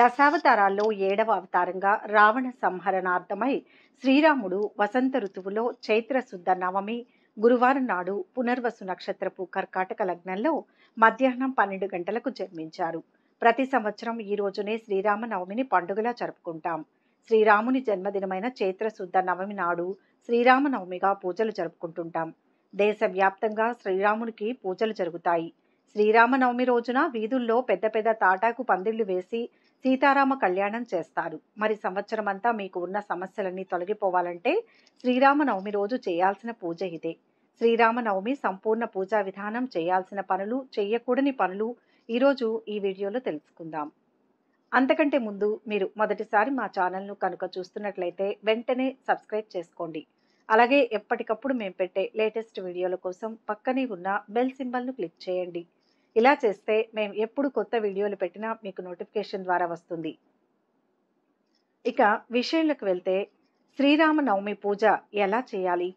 దశావతారాల్లో ఏడవ అవతారంగా రావణ సంహరణార్థమై శ్రీరాముడు వసంత ఋతువులో చైత్రశుద్ధ నవమి గురువారం నాడు పునర్వసు నక్షత్రపు కర్కాటక లగ్నంలో మధ్యాహ్నం పన్నెండు గంటలకు జన్మించారు ప్రతి సంవత్సరం ఈ రోజునే శ్రీరామ నవమిని పండుగలా జరుపుకుంటాం శ్రీరాముని జన్మదినమైన చైత్రశుద్ధ నవమి నాడు శ్రీరామనవమిగా పూజలు జరుపుకుంటుంటాం దేశవ్యాప్తంగా శ్రీరామునికి పూజలు జరుగుతాయి శ్రీరామనవమి రోజున వీధుల్లో పెద్ద పెద్ద తాటాకు పందిళ్లు వేసి సీతారామ కళ్యాణం చేస్తారు మరి సంవత్సరం అంతా మీకు ఉన్న సమస్యలన్నీ తొలగిపోవాలంటే శ్రీరామనవమి రోజు చేయాల్సిన పూజ ఇదే శ్రీరామనవమి సంపూర్ణ పూజా విధానం చేయాల్సిన పనులు చేయకూడని పనులు ఈరోజు ఈ వీడియోలో తెలుసుకుందాం అంతకంటే ముందు మీరు మొదటిసారి మా ఛానల్ను కనుక చూస్తున్నట్లయితే వెంటనే సబ్స్క్రైబ్ చేసుకోండి అలాగే ఎప్పటికప్పుడు మేము పెట్టే లేటెస్ట్ వీడియోల కోసం పక్కనే ఉన్న బెల్ సింబల్ను క్లిక్ చేయండి ఇలా చేస్తే మేము ఎప్పుడు కొత్త వీడియోలు పెట్టినా మీకు నోటిఫికేషన్ ద్వారా వస్తుంది ఇక విషయంలోకి వెళ్తే శ్రీరామనవమి పూజ ఎలా చేయాలి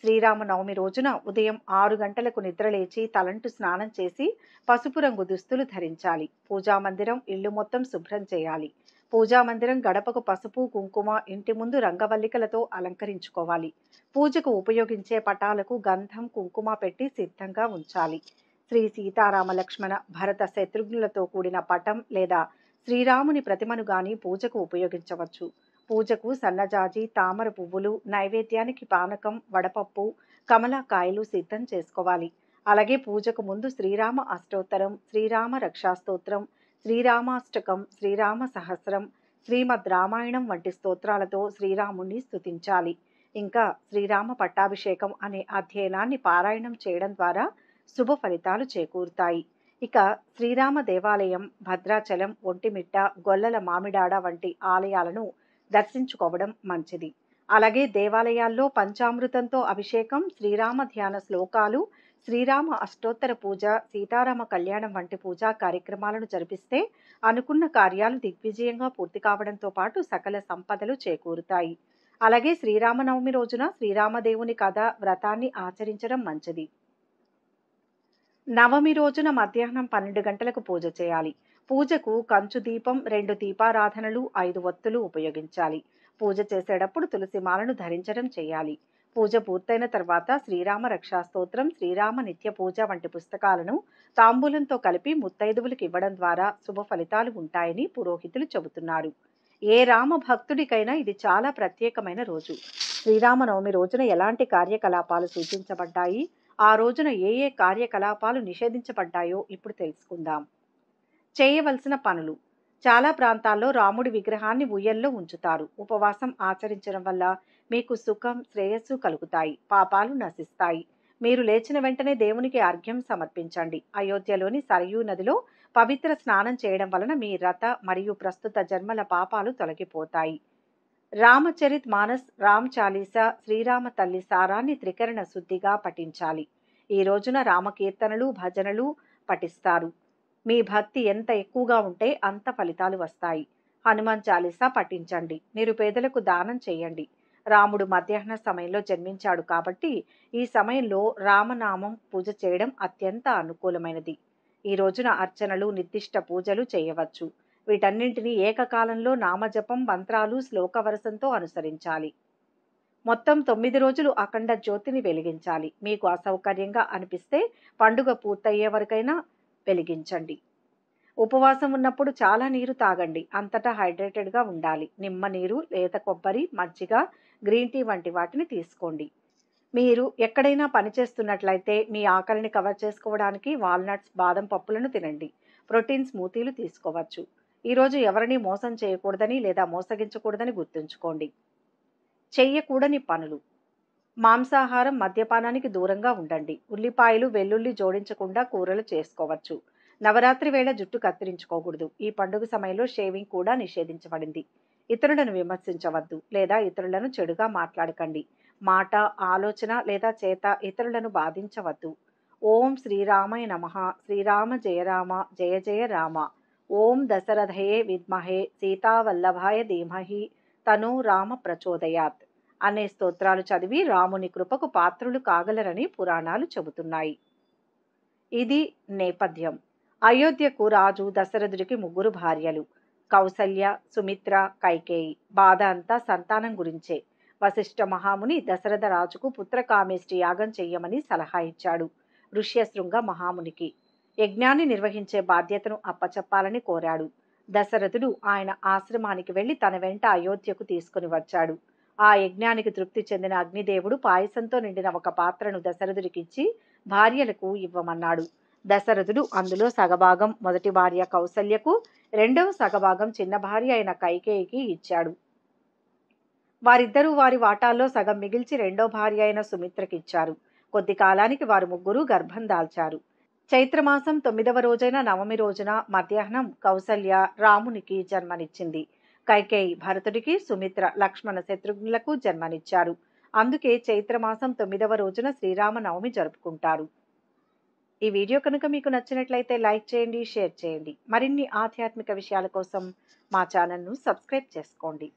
శ్రీరామనవమి రోజున ఉదయం ఆరు గంటలకు నిద్రలేచి తలంటు స్నానం చేసి పసుపు రంగు దుస్తులు ధరించాలి పూజా మందిరం ఇల్లు మొత్తం శుభ్రం చేయాలి పూజా మందిరం గడపకు పసుపు కుంకుమ ఇంటి ముందు రంగవల్లికలతో అలంకరించుకోవాలి పూజకు ఉపయోగించే పటాలకు గంధం కుంకుమ పెట్టి సిద్ధంగా ఉంచాలి శ్రీ సీతారామ లక్ష్మణ భరత శత్రుఘ్నులతో కూడిన పటం లేదా శ్రీరాముని ప్రతిమను గాని పూజకు ఉపయోగించవచ్చు పూజకు సన్నజాజి తామర పువ్వులు నైవేద్యానికి పానకం వడపప్పు కమలాకాయలు సిద్ధం చేసుకోవాలి అలాగే పూజకు ముందు శ్రీరామ అష్టోత్తరం శ్రీరామ రక్షాస్తోత్రం శ్రీరామాష్టకం శ్రీరామ సహస్రం శ్రీమద్ రామాయణం వంటి స్తోత్రాలతో శ్రీరాముణ్ణి స్తుతించాలి ఇంకా శ్రీరామ పట్టాభిషేకం అనే అధ్యయనాన్ని పారాయణం చేయడం ద్వారా శుభ ఫలితాలు చేకూరుతాయి ఇక శ్రీరామ దేవాలయం భద్రాచలం ఒంటిమిట్ట గొల్లల మామిడాడ వంటి ఆలయాలను దర్శించుకోవడం మంచిది అలాగే దేవాలయాల్లో పంచామృతంతో అభిషేకం శ్రీరామ ధ్యాన శ్లోకాలు శ్రీరామ అష్టోత్తర పూజ సీతారామ కళ్యాణం వంటి పూజా కార్యక్రమాలను జరిపిస్తే అనుకున్న కార్యాలు దిగ్విజయంగా పూర్తి కావడంతో పాటు సకల సంపదలు చేకూరుతాయి అలాగే శ్రీరామనవమి రోజున శ్రీరామదేవుని కథ వ్రతాన్ని ఆచరించడం మంచిది నవమి రోజున మధ్యాహ్నం పన్నెండు గంటలకు పూజ చేయాలి పూజకు కంచు దీపం రెండు దీపారాధనలు ఐదు ఒత్తులు ఉపయోగించాలి పూజ చేసేటప్పుడు తులసిమాలను మాలను ధరించడం చేయాలి పూజ పూర్తయిన తర్వాత శ్రీరామ రక్షా స్తోత్రం శ్రీరామ నిత్య పూజ వంటి పుస్తకాలను తాంబూలంతో కలిపి ముత్తైదువులకు ఇవ్వడం ద్వారా శుభ ఫలితాలు ఉంటాయని పురోహితులు చెబుతున్నారు ఏ రామ భక్తుడికైనా ఇది చాలా ప్రత్యేకమైన రోజు శ్రీరామనవమి రోజున ఎలాంటి కార్యకలాపాలు సూచించబడ్డాయి ఆ రోజున ఏ ఏ కార్యకలాపాలు నిషేధించబడ్డాయో ఇప్పుడు తెలుసుకుందాం చేయవలసిన పనులు చాలా ప్రాంతాల్లో రాముడి విగ్రహాన్ని ఉయ్యల్లో ఉంచుతారు ఉపవాసం ఆచరించడం వల్ల మీకు సుఖం శ్రేయస్సు కలుగుతాయి పాపాలు నశిస్తాయి మీరు లేచిన వెంటనే దేవునికి అర్ఘ్యం సమర్పించండి అయోధ్యలోని సరయూ నదిలో పవిత్ర స్నానం చేయడం వలన మీ రథ మరియు ప్రస్తుత జన్మల పాపాలు తొలగిపోతాయి రామచరిత్ మానస్ రామ్ చాలీస శ్రీరామ తల్లి సారాన్ని త్రికరణ శుద్ధిగా పఠించాలి ఈ రోజున రామకీర్తనలు భజనలు పఠిస్తారు మీ భక్తి ఎంత ఎక్కువగా ఉంటే అంత ఫలితాలు వస్తాయి హనుమాన్ చాలీసా పఠించండి మీరు పేదలకు దానం చేయండి రాముడు మధ్యాహ్న సమయంలో జన్మించాడు కాబట్టి ఈ సమయంలో రామనామం పూజ చేయడం అత్యంత అనుకూలమైనది ఈ రోజున అర్చనలు నిర్దిష్ట పూజలు చేయవచ్చు వీటన్నింటినీ ఏకకాలంలో నామజపం మంత్రాలు శ్లోకవరసంతో అనుసరించాలి మొత్తం తొమ్మిది రోజులు అఖండ జ్యోతిని వెలిగించాలి మీకు అసౌకర్యంగా అనిపిస్తే పండుగ పూర్తయ్యే వరకైనా వెలిగించండి ఉపవాసం ఉన్నప్పుడు చాలా నీరు తాగండి అంతటా హైడ్రేటెడ్గా ఉండాలి నిమ్మ నీరు లేత కొబ్బరి మజ్జిగ గ్రీన్ టీ వంటి వాటిని తీసుకోండి మీరు ఎక్కడైనా పనిచేస్తున్నట్లయితే మీ ఆకలిని కవర్ చేసుకోవడానికి వాల్నట్స్ బాదం పప్పులను తినండి ప్రోటీన్ స్మూతీలు తీసుకోవచ్చు ఈరోజు ఎవరిని మోసం చేయకూడదని లేదా మోసగించకూడదని గుర్తుంచుకోండి చెయ్యకూడని పనులు మాంసాహారం మద్యపానానికి దూరంగా ఉండండి ఉల్లిపాయలు వెల్లుల్లి జోడించకుండా కూరలు చేసుకోవచ్చు నవరాత్రి వేళ జుట్టు కత్తిరించుకోకూడదు ఈ పండుగ సమయంలో షేవింగ్ కూడా నిషేధించబడింది ఇతరులను విమర్శించవద్దు లేదా ఇతరులను చెడుగా మాట్లాడకండి మాట ఆలోచన లేదా చేత ఇతరులను బాధించవద్దు ఓం శ్రీరామయ నమ శ్రీరామ జయరామ జయ జయ రామ ఓం దశరథయే విద్మహే సీతావల్లభాయ ధీమహి తను రామ ప్రచోదయాత్ అనే స్తోత్రాలు చదివి రాముని కృపకు పాత్రులు కాగలరని పురాణాలు చెబుతున్నాయి ఇది నేపథ్యం అయోధ్యకు రాజు దశరథుడికి ముగ్గురు భార్యలు కౌసల్య సుమిత్ర కైకేయి బాధ అంతా సంతానం గురించే వశిష్ఠ మహాముని దశరథ రాజుకు పుత్రకామేష్టి యాగం చెయ్యమని సలహా ఇచ్చాడు ఋష్యశృంగ మహామునికి యజ్ఞాన్ని నిర్వహించే బాధ్యతను అప్పచెప్పాలని కోరాడు దశరథుడు ఆయన ఆశ్రమానికి వెళ్లి తన వెంట అయోధ్యకు తీసుకుని వచ్చాడు ఆ యజ్ఞానికి తృప్తి చెందిన అగ్నిదేవుడు పాయసంతో నిండిన ఒక పాత్రను దశరథుడికిచ్చి భార్యలకు ఇవ్వమన్నాడు దశరథుడు అందులో సగభాగం మొదటి భార్య కౌసల్యకు రెండవ సగభాగం చిన్న భార్య అయిన కైకేయికి ఇచ్చాడు వారిద్దరూ వారి వాటాల్లో సగం మిగిల్చి రెండో భార్య అయిన సుమిత్రకిచ్చారు కొద్ది కాలానికి వారు ముగ్గురు గర్భం దాల్చారు చైత్రమాసం తొమ్మిదవ రోజైన నవమి రోజున మధ్యాహ్నం కౌసల్య రామునికి జన్మనిచ్చింది కైకేయి భరతుడికి సుమిత్ర లక్ష్మణ శత్రుఘ్నులకు జన్మనిచ్చారు అందుకే చైత్రమాసం తొమ్మిదవ రోజున శ్రీరామ నవమి జరుపుకుంటారు ఈ వీడియో కనుక మీకు నచ్చినట్లయితే లైక్ చేయండి షేర్ చేయండి మరిన్ని ఆధ్యాత్మిక విషయాల కోసం మా ఛానల్ను సబ్స్క్రైబ్ చేసుకోండి